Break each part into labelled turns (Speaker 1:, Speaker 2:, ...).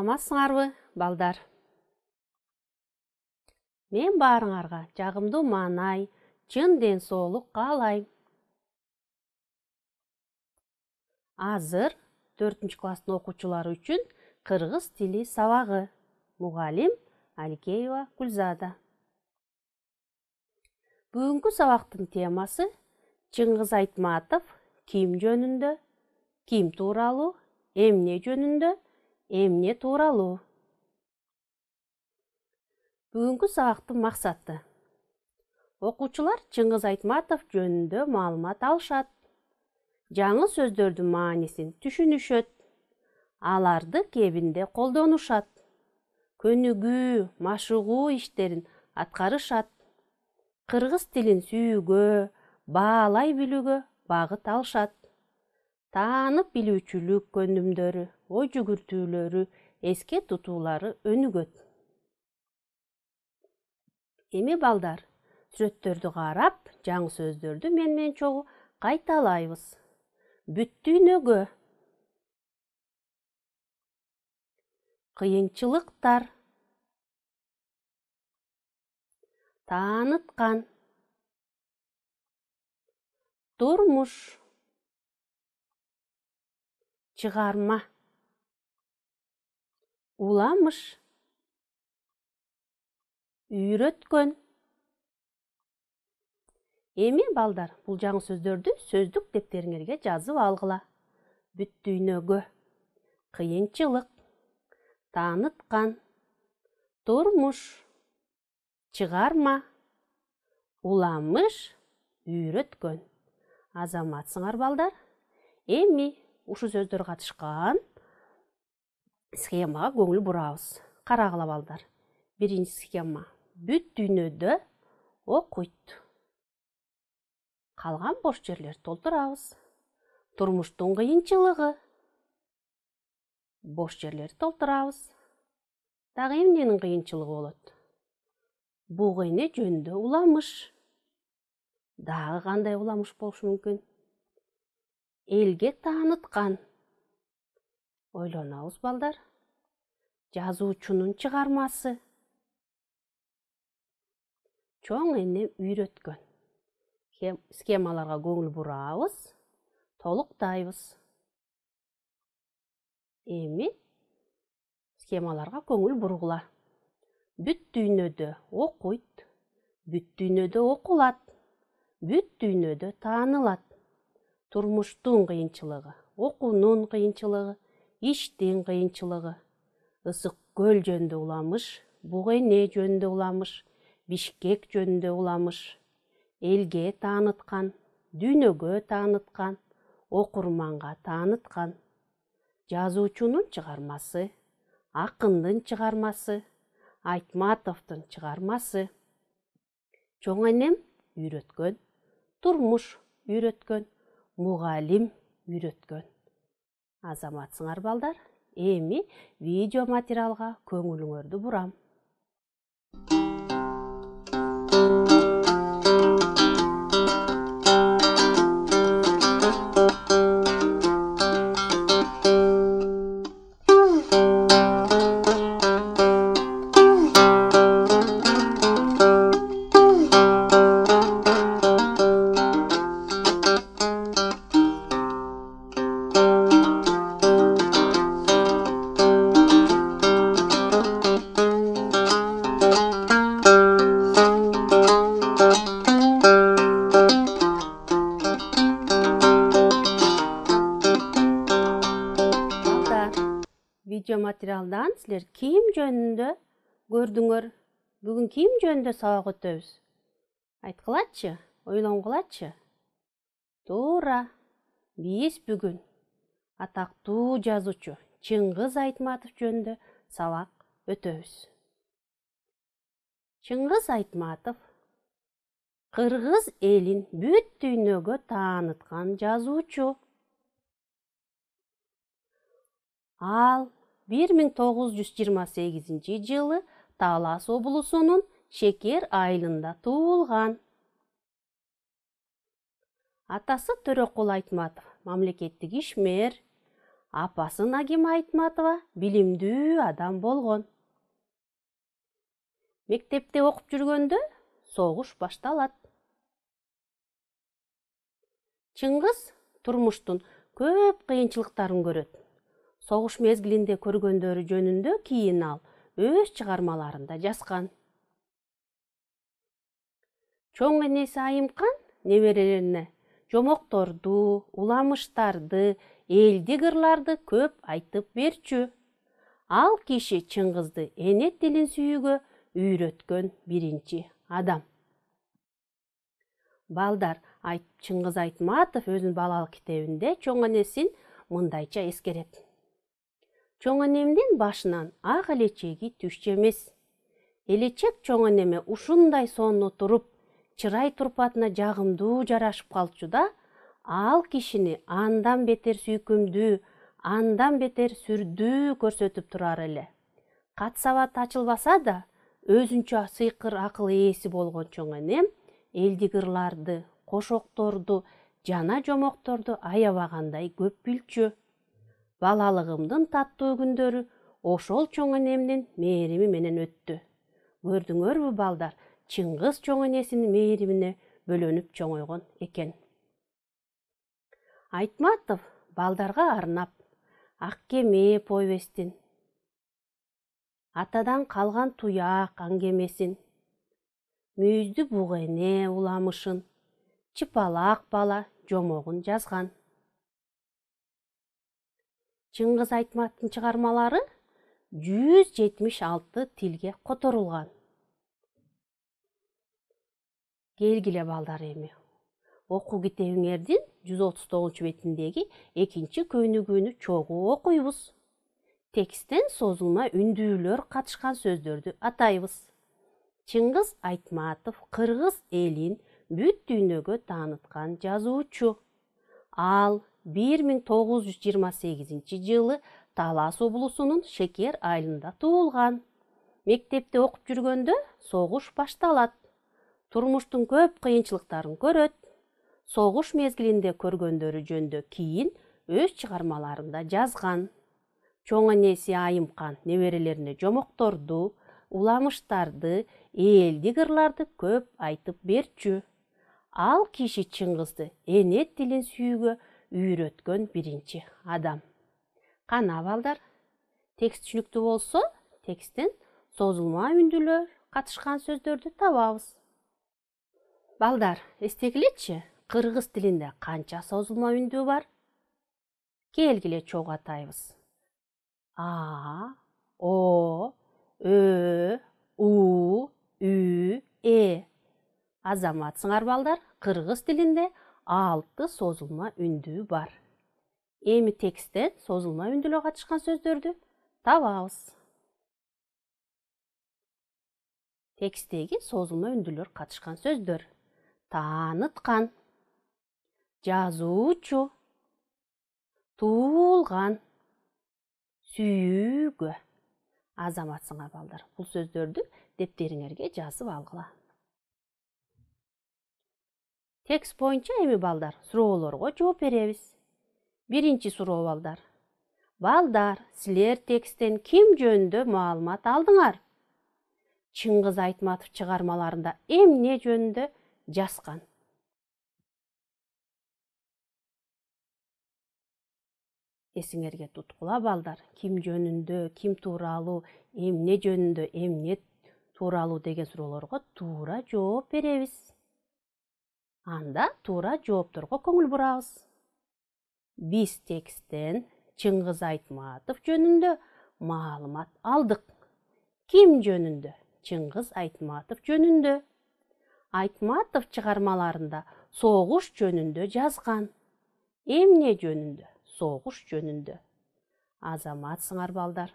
Speaker 1: саламатсыңарбы балдар мен баарыңарга жагымдуу маанай чын ден соолук каалайм азыр 4 класстын окуучулары үчүн кыргыз тили сабагы мугалим аликеева гүлзада бүгүнкү сабактын темасы чыңгыз айтматов ким жөнүндө ким тууралуу эмне жөнүндө эмне тууралуу бүгүнкү сабактын максаты окуучулар чыңгыз айтматов жөнүндө маалымат алышат жаңы сөздөрдүн маанисин түшүнүшөт аларды кебинде колдонушат көнүгүү машыгуу иштерин аткарышат кыргыз тилин сүйүүгө баалай билүүгө багыт алышат таанып билүүчүлүк көнүмдөрү ой жүгүртүүлөрү эске тутуулары өнүгөт эми балдар сүрөттөрдү карап жаңы сөздөрдү мен менен чогуу кайталайбыз бүт дүйнөгө кыйынчылыктар тааныткан турмуш чыгарма уламыш үйрөткөн эми балдар бул жаңы сөздөрдү сөздүк дептериңерге жазып алгыла дүйнөгө кыйынчылык тааныткан турмуш чыгарма уламыш үйрөткөн азаматсыңар балдар эми ушу сөздөр катышкан схемаға көңіл бұрауыз. қарағыла балдар бірінші схема бүт дүйнөдө окуйт Қалған бош жерлер толтурабыз Тұрмыштың кыйынчылыгы бош жерлерди толтырауыз. Тағы эмненин кыйынчылыгы болот буг эне жөнүндө уламыш дагы кандай уламыш болушу мүмкүн элге тааныткан ойлонобуз балдар жазуучунун чыгармасы чоң эне үйрөткөн схемаларга көңүл бурабыз толуктайбыз эми схемаларга көңүл бургула бүт дүйнөдө окуйт бүт дүйнөдө окулат бүт дүйнөдө таанылат турмуштун кыйынчылыгы окуунун кыйынчылыгы иштин кыйынчылыгы ысык көл жөнүндө уламыш буг эне жөнүндө уламыш бишкек жөнүндө уламыш элге тааныткан дүйнөгө тааныткан окурманга тааныткан жазуучунун чыгармасы акындын чыгармасы айтматовдун чыгармасы чоң энем үйрөткөн турмуш үйрөткөн мугалим үйрөткөн азаматсыңар балдар эми видео материалга көңүлүңөрдү бурам алдан сілер ким жөнінде көрдүңөр бүгін ким жөнінде сабақ өтөбүз айткылачы ойлонгулачы туура биз бүгүн атактуу жазуучу чыңгыз айтматов жөнүндө сабак өтөбүз чыңгыз айтматов кыргыз элин бүт дүйнөгө тааныткан жазуучу ал 1928 жылы Талас облусунун Шекер айлында туулган. Атасы Төрөкул Айтматов мамлекеттик ишмер, апасы Нагима Айтматова билимдүү адам болгон. Мектепте окуп жүргөндө согуш башталат. Чыңгыз турмуштун көп кыйынчылыктарын көрөт соғыш мезгілінде көргөндөрү жөнүндө кийин ал өз чыгармаларында жазган чоң энеси айымкан неберелерине жомокторду уламыштарды элди кырларды көп айтып берчү ал киши чыңгызды эне тилин сүйүүгө үйрөткөн биринчи адам балдар чыңгыз айтматов өзүнүн балалык китебинде чоң энесин мындайча эскерет чоң энемдин башынан ак элечеги түшчү эмес элечек чоң энеме ушундай сонун туруп чырай турпатына жагымдуу жарашып калчу да ал кишини андан бетер сүйкүмдүү андан бетер сүрдүү көрсөтүп турар эле кат сабат ачылбаса да өзүнчө сыйкыр акыл ээси болгон чоң энем элдик ырларды кошокторду жана жомокторду аябагандай көп билчү Балалығымдың таттуу күндөрү ошол чоң энемдин мээрими менен өттү көрдүңөрбү балдар чыңгыз чоң энесинин мээримине бөлөнүп чоңойгон екен. айтматов балдарға арнап ак кеме повестин атадан калган туяк аңгемесин мүйүздү буг эне уламышын чыпалак бала жомогун жазған чыңгыз айтматовдун чыгармалары 176 тилге которулган келгиле балдар эми окуу китебиңердин 139 бетиндеги экинчи көнүгүүнү чогуу окуйбуз тексттен созулма үндүүлөр катышкан сөздөрдү атайбыз чыңгыз айтматов кыргыз элин бүт дүйнөгө тааныткан жазуучу ал бир миң тогуз жүз жыйырма сегизинчи жылы талас облусунун шекер айылында туулган мектепте окуп жүргөндө согуш башталат турмуштун көп кыйынчылыктарын көрөт согуш мезгилинде көргөндөрү жөнүндө кийин өз чыгармаларында жазган чоң энеси айымкан неберелерине жомокторду уламыштарды ээлдик ырларды көп айтып берчү ал киши чыңгызды эне тилин сүйүүгө үйрөткөн биринчи адам кана балдар текст түшүнүктүү болсо тексттен созулма үндүлөр катышкан сөздөрдү табабыз балдар эстегилечи кыргыз тилинде канча созулма үндүү бар келгиле чогуу атайбыз а о ө у ү э e. азаматсыңар балдар кыргыз тилинде алты созылма үндүү бар эми тексттен созылма үнділі қатышқан сөздерді табабыз тексттеги созылма үнділер қатышқан сөздер тааныткан жазуучу туулган сүйүүгө азаматсыңар балдар бул сөздөрдү дептериңерге жазып алгыла текст бойынша эми балдар суроолорго жооп беребиз биринчи суроо балдар балдар силер тексттен ким жөнүндө маалымат алдыңар чыңгыз айтматов чыгармаларында эмне жөнді жасқан. эсиңерге туткула балдар ким жөнүндө ким тууралуу эмне жөнүндө эмне тууралуу деген суроолорго туура жооп беребиз анда туура жоопторго көңүл бурабыз биз тексттен чыңгыз айтматов жөнүндө маалымат алдык ким жөнүндө чыңгыз айтматов жөнүндө айтматов чыгармаларында согуш жөнүндө жазган эмне жөнүндө согуш жөнүндө азаматсыңар балдар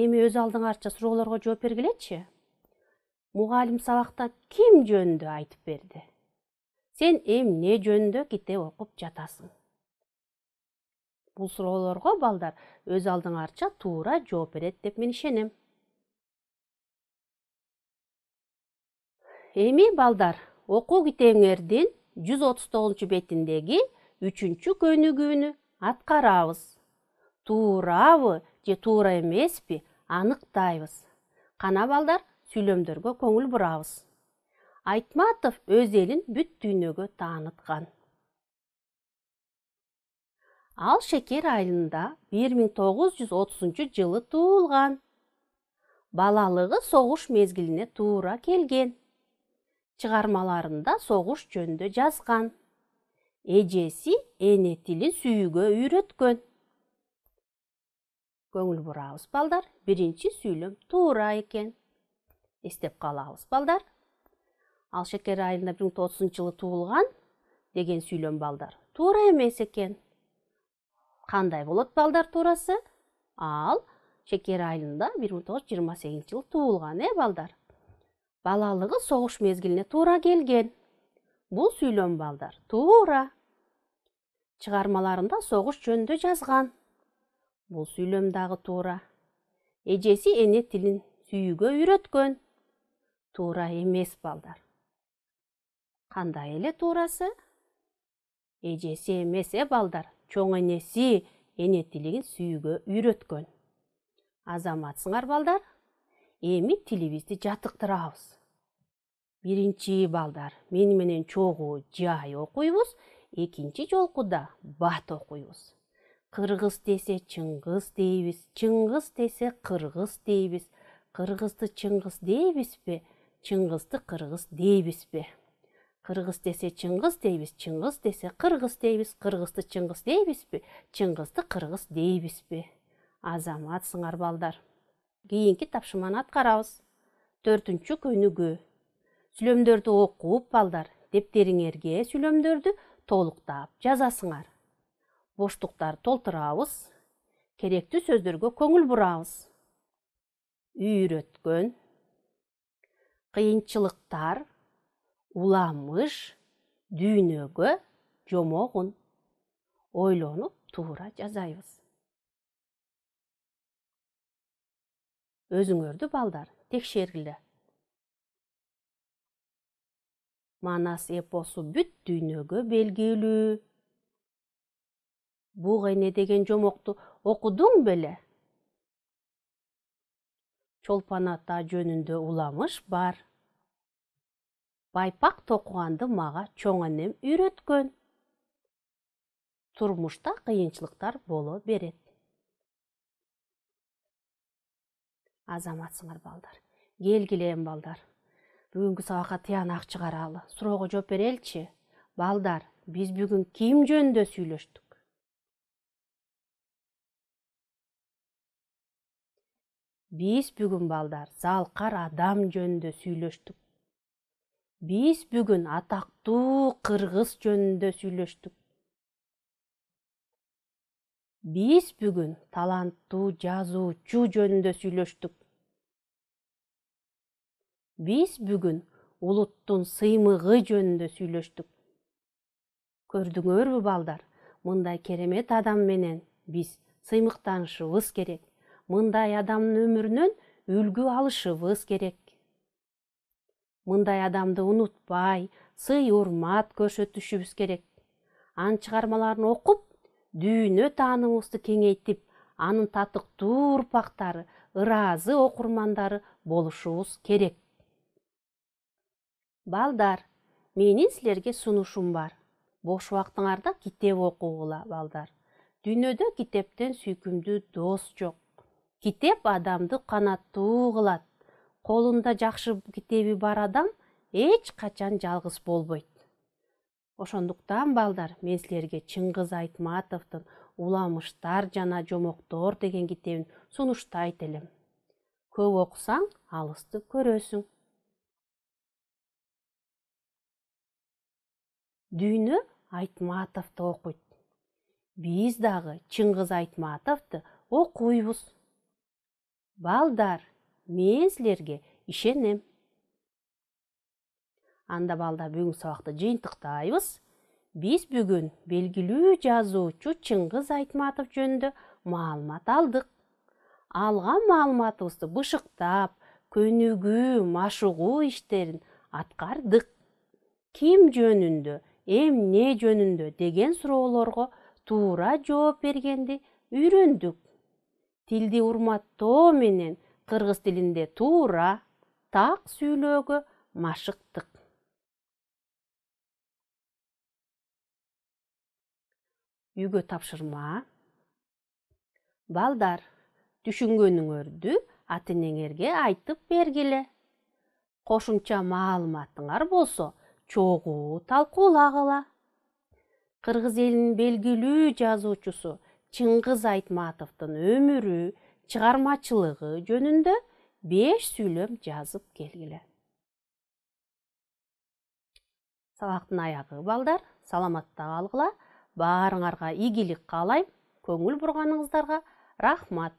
Speaker 1: эми өз алдыңарча суроолорго жооп бергилечи мугалим сабакта ким жөнүндө айтып берди сен эмне жөнүндө китеп окуп жатасың бул суроолорго балдар өз алдыңарча туура жооп берет деп мен ишенем эми балдар окуу китебиңердин жүз отуз тогузунчу бетиндеги үчүнчү көнүгүүнү аткарабыз туурабы же туура эмеспи аныктайбыз кана балдар сүйлөмдөргө көңүл бурабыз айтматов өз элин бүт дүйнөгө тааныткан ал шекер айылында бир миң тогуз жүз отузунчу жылы туулган балалыгы согуш мезгилине туура келген чыгармаларында согуш жөнүндө жазган эжеси эне тилин сүйүүгө үйрөткөн көңүл бурабыз балдар биринчи сүйлөм туура экен эстеп калабыз балдар ал шекер айылында бір жылы туылған деген сүйлөм балдар туура эмес экен қандай болот балдар турасы ал шекер айылында 1928 жылы туылған э балдар балалығы соғыш мезгіліне тура келген бұл сүйлөм балдар туура чыгармаларында соғыш жөнүндө жазған бұл сүйлөм дағы туура эжеси эне тілін сүйүүгө үйрөткөн туура эмес балдар қандай эле туурасы эжеси эмес балдар чоң энеси эне тилин сүйүүгө үйрөткөн азаматсыңар балдар эми тилибизди жатыктырабыз биринчи балдар мени менен чогуу жай окуйбуз экинчи жолкуда бат окуйбуз кыргыз десе чыңгыз дейбиз чыңгыз десе кыргыз дейбиз кыргызды чыңгыз дейбизби чыңгызды кыргыз дейбизби қырғыз десе чыңғыз дейбіз чыңғыз десе қырғыз дейбіз қырғызды чыңғыз дейбіз бе чыңғызды қырғыз дейбіз бе азамат сыңар балдар кейінгі тапшыманы 4 төртінші көнүгүү сүйлөмдөрдү окуп балдар дептериңерге сүйлөмдөрдү толықтап жазасыңар Боштуктар толтурабыз керектүү сөздөргө көңүл бурабыз үйрөткөн кыйынчылыктар уламыш дүйнөгө жомогун ойлонуп туура жазайбыз өзүңөрдү балдар текшергиле манас эпосу бүт дүйнөгө белгилүү буг эне деген жомокту окудуң беле чолпон ата жөнүндө уламыш бар байпақ токуганды мага чоң энем үйрөткөн турмушта кыйынчылыктар боло берет азаматсыңар балдар эми балдар бүгүнкү сабакка тыянак чыгаралы суроого жооп береличи балдар биз бүгін ким жөнүндө сүйлөштүк биз бүгін, балдар залқар адам жөнүндө сүйлөштүк биз бүгүн атактуу кыргыз жөнүндө сүйлөштүк биз бүгүн таланттуу жазуучу жөнүндө сүйлөштүк биз бүгүн улуттун сыймыгы жөнүндө сүйлөштүк көрдүңөрбү балдар мындай керемет адам менен биз сыймыктанышыбыз керек мындай адамдын өмүрүнөн үлгү алышыбыз керек мындай адамды унутпай сый урмат көрсөтүшүбүз керек анын чыгармаларын окуп дүйнө таанымыбызды кеңейтип анын татыктуу урпактары ыраазы окурмандары болушубуз керек балдар менин силерге сунушум бар бош убактыңарда китеп окугула балдар дүйнөдө китептен сүйкүмдүү дос жок китеп адамды канаттуу кылат қолында жакшы китеби бар адам эч качан жалғыз болбойт ошондуктан балдар мен силерге чыңгыз айтматовдун уламыштар жана жомоктор деген китебин сунуштайт элем көп окусаң алысты көрөсүң дүйнө айтматовду окуйт биз дагы чыңгыз айтматовду окуйбуз балдар мен сілерге ишенем анда балдар бүгүнкү сабакты жыйынтыктайбыз биз бүгүн белгилүү жазуучу чыңгыз айтматов жөнүндө маалымат алдык алган маалыматыбызды бышыктап көнүгүү машыгуу иштерин аткардык ким жөнүндө эмне жөнүндө деген суроолорго туура жооп бергенди үйрөндүк тилди урматтоо менен Қырғыз тілінде туура тақ сүйлөгі машықтық. үйгө тапшырма. Балдар, ата энеңерге айтып бергиле кошумча маалыматыңар болсо, чоғу талкуулагыла Қырғыз елінің белгілі жазуучусу Чыңғыз айтматовдун өмірі Чығармачылығы жөнінді беш сүйлөм жазып келгілі. Сабақтың аяғы балдар, саламатта қалғыла, бағарыңарға игілік қалай, көңіл бұрғаныңыздарға рахмат.